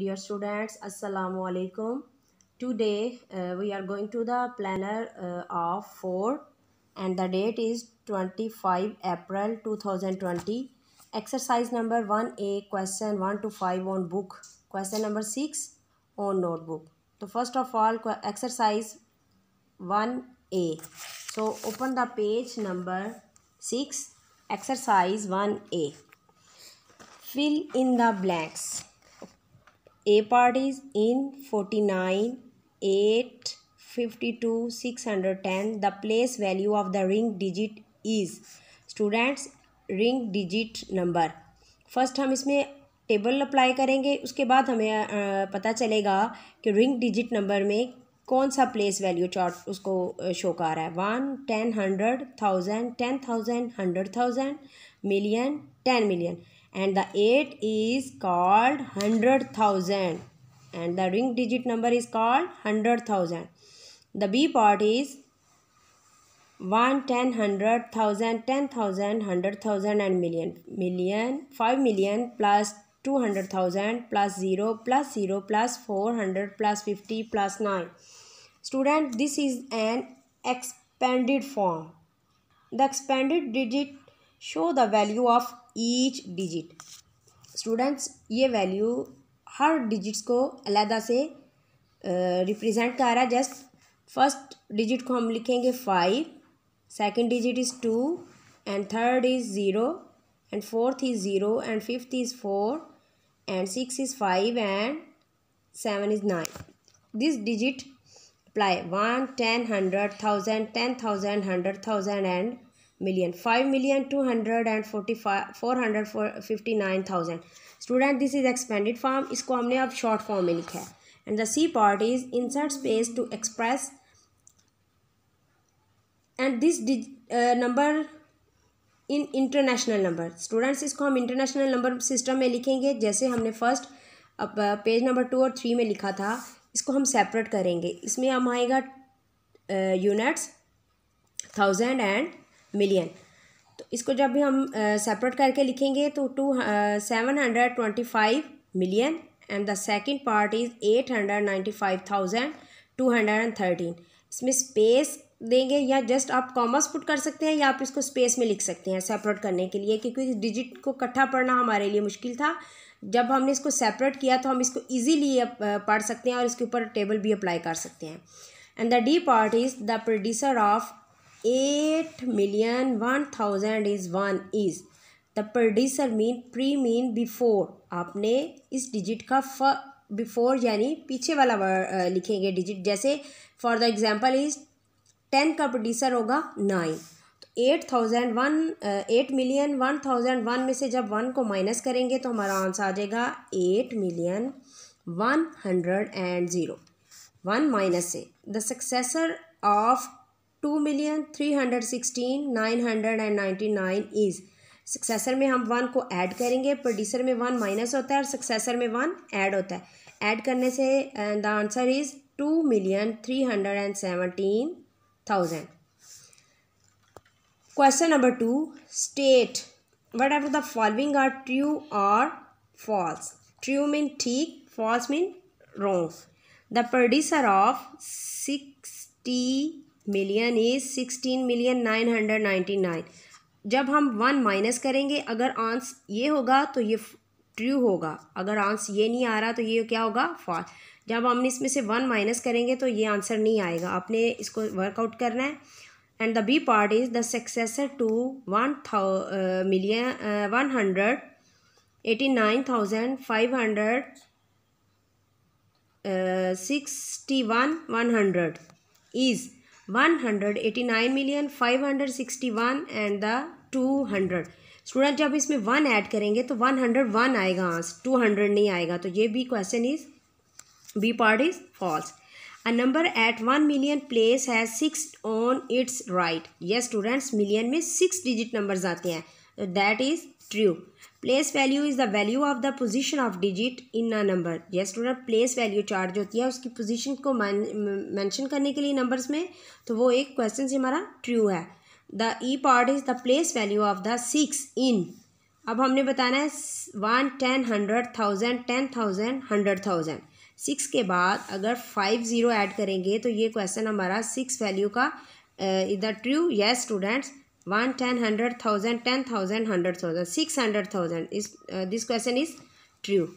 dear students assalamu alaikum today uh, we are going to the planner uh, of 4 and the date is 25 april 2020 exercise number 1a question 1 to 5 on book question number 6 on notebook so first of all exercise 1a so open the page number 6 exercise 1a fill in the blanks in forty nine eight fifty two six hundred ten the place value of the ring digit is students ring digit number first हम इसमें table apply करेंगे उसके बाद हमें पता चलेगा कि ring digit number में कौन सा प्लेस वैल्यू चार्ट उसको शो कर रहा है one ten hundred thousand ten thousand hundred thousand million ten million and the 8 is called 100,000 and the ring digit number is called 100,000. The B part is 1, 10, 10,000, 100,000 and million. Million, 5 million plus 200,000 plus 0 plus 0 plus 400 plus 50 plus 9. Student, this is an expanded form. The expanded digit show the value of each digit students ये value हर digits को अलहदा से represent कर रहा है just first digit को हम लिखेंगे five second digit is two and third is zero and fourth is zero and fifth is four and six is five and seven is nine this digit apply one ten hundred thousand ten thousand hundred thousand and million 5 million 245 thousand student this is expanded form इसको हमने अब short form में लिखा है and the C part is insert space to express and this number in international number students इसको हम international number system में लिखेंगे जैसे हमने फर्स्ट अब पेज नंबर टू और थ्री में लिखा था इसको हम सेपरेट करेंगे इसमें हम आएगा यूनिट्स थाउजेंड एंड मिलियन तो इसको जब भी हम सेपरेट uh, करके लिखेंगे तो two seven hundred twenty five million and the second part is eight hundred ninety five thousand two hundred and thirteen इसमें स्पेस देंगे या जस्ट आप कॉमर्स पुट कर सकते हैं या आप इसको स्पेस में लिख सकते हैं सेपरेट करने के लिए क्योंकि डिजिट को इकट्ठा पढ़ना हमारे लिए मुश्किल था जब हमने इसको सेपरेट किया तो हम इसको ईजीली पढ़ सकते हैं और इसके ऊपर टेबल भी अप्लाई कर सकते हैं and the D part is the producer of eight million one thousand is one is the producer mean pre mean before आपने इस डिजिट का फ बिफोर यानी पीछे वाला लिखेंगे डिजिट जैसे for the example is ten का प्रोड्यूसर होगा नाइन तो eight thousand one eight million one thousand one में से जब वन को माइनस करेंगे तो हमारा आंसर आ जाएगा eight million one hundred and zero one minus से the successor of two million three hundred sixteen nine hundred and ninety nine is successor में हम वन को ऐड करेंगे प्रोड्यूसर में वन माइनस होता है और सक्सेसर में वन ऐड होता है ऐड करने से the answer is two million three hundred and seventeen thousand question number two state whatever the following are true or false true mean ठीक false mean wrong the producer of sixty million is sixteen million nine hundred ninety nine जब हम one minus करेंगे अगर आंस ये होगा तो ये true होगा अगर आंस ये नहीं आ रहा तो ये क्या होगा फॉल जब हम इसमें से वन माइनस करेंगे तो ये आंसर नहीं आएगा आपने इसको वर्कआउट करना है and the B part is the successor to one million one hundred eighty nine thousand five hundred sixty one one hundred is 189 million 561 and the 200 student जब इसमें वन ऐड करेंगे तो 101 आएगा आंस 200 नहीं आएगा तो ये भी question is B part is false a number eight one million place has six on its right yes students million में सिक्स डिजिट नंबर्स आते हैं that is true place value is the value of the position of digit in a number ये student place value chart होती है उसकी position को mention करने के लिए नंबर्स में तो वो एक क्वेश्चन से हमारा ट्रू है the E part is the place value of the six in अब हमने बताना है one ten hundred thousand ten thousand hundred thousand six के बाद अगर फाइव ज़ीरो ऐड करेंगे तो ये क्वेश्चन हमारा सिक्स वैल्यू का इधर true yes students 1 10 100 1000 10000 100 thousand 600 thousand is uh, this question is true